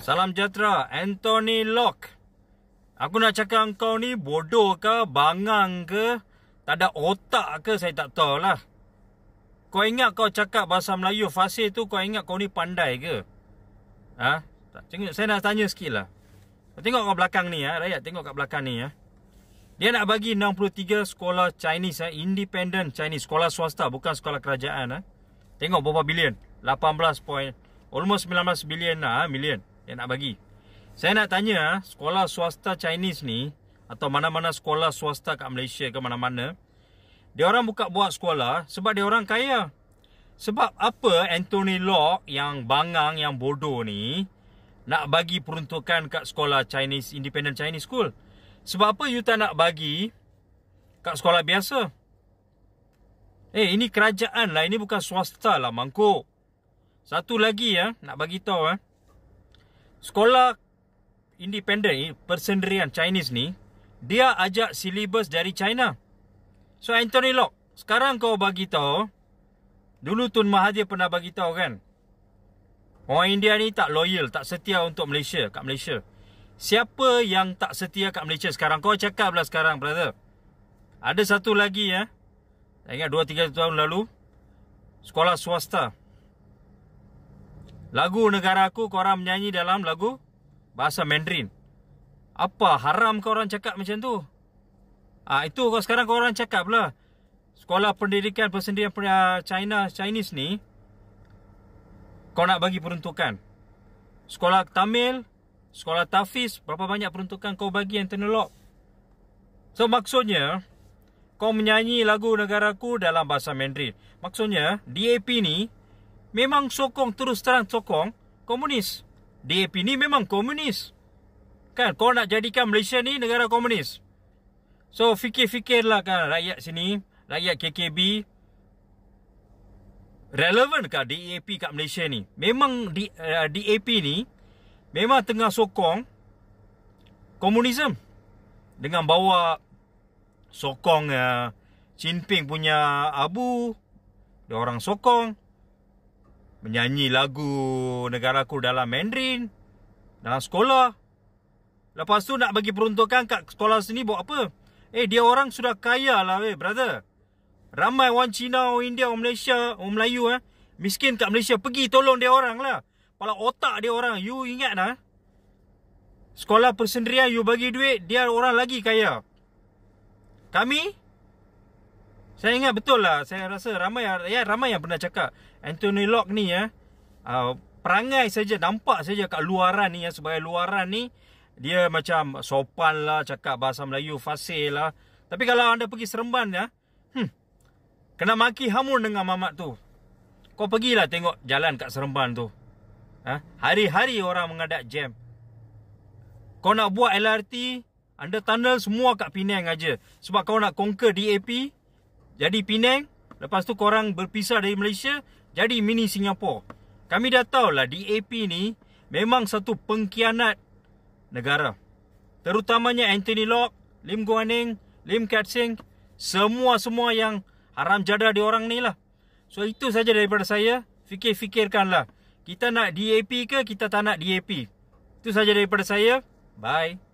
Salam sejahtera, Anthony Locke. Aku nak cakap kau ni bodoh ke, bangang ke, tak ada otak ke, saya tak tahu lah. Kau ingat kau cakap bahasa Melayu fasih tu, kau ingat kau ni pandai ke? Ha? saya nak tanya sikit lah. Tengok kau belakang ni, ha? rakyat tengok kat belakang ni. Ha? Dia nak bagi 63 sekolah Chinese, ha? independent Chinese, sekolah swasta, bukan sekolah kerajaan. Ha? Tengok berapa bilion? 18 point, almost 19 bilion lah, ha? million yang nak bagi. Saya nak tanya, ah, sekolah swasta Chinese ni, atau mana-mana sekolah swasta kat Malaysia ke mana-mana, dia orang buka buat sekolah sebab dia orang kaya. Sebab apa Anthony Locke yang bangang, yang bodoh ni, nak bagi peruntukan kat sekolah Chinese, independent Chinese school? Sebab apa you tak nak bagi kat sekolah biasa? Eh, ini kerajaan lah. Ini bukan swasta lah, mangkuk. Satu lagi ya, nak bagi tahu eh. Sekolah independen ni, persendirian Chinese ni, dia ajak silibus dari China. So Anthony Lok, sekarang kau bagi tahu, dulu Tun Mahathir pernah bagi tahu kan, orang India ni tak loyal, tak setia untuk Malaysia, kat Malaysia. Siapa yang tak setia kat Malaysia sekarang? Kau cakap lah sekarang, brother. Ada satu lagi ya. Saya ingat 2-3 tahun lalu. Sekolah swasta. Lagu negara aku korang menyanyi dalam lagu bahasa Mandarin. Apa haram kau orang cakap macam tu? ha, itu kau sekarang kau orang cakap lah. Sekolah pendidikan persendirian ah, China Chinese ni kau nak bagi peruntukan. Sekolah Tamil, sekolah Tafiz, berapa banyak peruntukan kau bagi yang terlelok? So maksudnya kau menyanyi lagu negaraku dalam bahasa Mandarin. Maksudnya DAP ni memang sokong terus terang sokong komunis. DAP ni memang komunis. Kan, kau nak jadikan Malaysia ni negara komunis. So, fikir-fikirlah kan rakyat sini, rakyat KKB. Relevant ke DAP kat Malaysia ni? Memang di, eh, DAP ni memang tengah sokong komunisme dengan bawa sokong uh, Jinping punya abu dia orang sokong menyanyi lagu negara aku dalam Mandarin dalam sekolah. Lepas tu nak bagi peruntukan kat sekolah sini buat apa? Eh dia orang sudah kaya lah weh brother. Ramai orang Cina, orang India, orang Malaysia, orang Melayu eh. Miskin kat Malaysia. Pergi tolong dia orang lah. Kalau otak dia orang, you ingat lah. Sekolah persendirian you bagi duit, dia orang lagi kaya. Kami, saya ingat betul lah Saya rasa ramai ya, ramai yang pernah cakap Anthony Locke ni ya uh, Perangai saja Nampak saja kat luaran ni ya, Sebagai luaran ni Dia macam sopan lah Cakap bahasa Melayu Fasih lah Tapi kalau anda pergi seremban ya hmm, Kena maki hamun dengan mamat tu Kau pergilah tengok jalan kat seremban tu ha? Hari-hari orang mengadap jam Kau nak buat LRT Anda tunnel semua kat Penang aja Sebab kau nak conquer DAP jadi Penang, lepas tu korang berpisah dari Malaysia, jadi mini Singapura. Kami dah tahu tahulah DAP ni memang satu pengkhianat negara. Terutamanya Anthony Locke, Lim Guan Eng, Lim Kat Sing, semua-semua yang haram jada di orang ni lah. So itu saja daripada saya, fikir-fikirkanlah. Kita nak DAP ke kita tak nak DAP? Itu saja daripada saya. Bye.